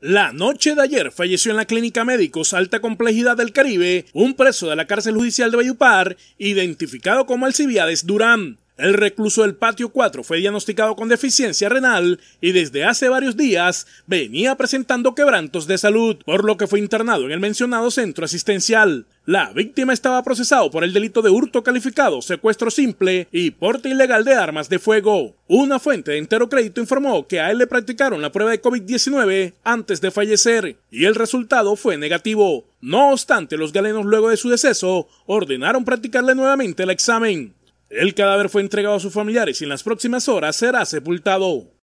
La noche de ayer falleció en la Clínica Médicos Alta Complejidad del Caribe un preso de la cárcel judicial de Bayupar, identificado como Alcibiades Durán. El recluso del patio 4 fue diagnosticado con deficiencia renal y desde hace varios días venía presentando quebrantos de salud, por lo que fue internado en el mencionado centro asistencial. La víctima estaba procesado por el delito de hurto calificado, secuestro simple y porte ilegal de armas de fuego. Una fuente de entero crédito informó que a él le practicaron la prueba de COVID-19 antes de fallecer y el resultado fue negativo. No obstante, los galenos luego de su deceso ordenaron practicarle nuevamente el examen. El cadáver fue entregado a sus familiares y en las próximas horas será sepultado.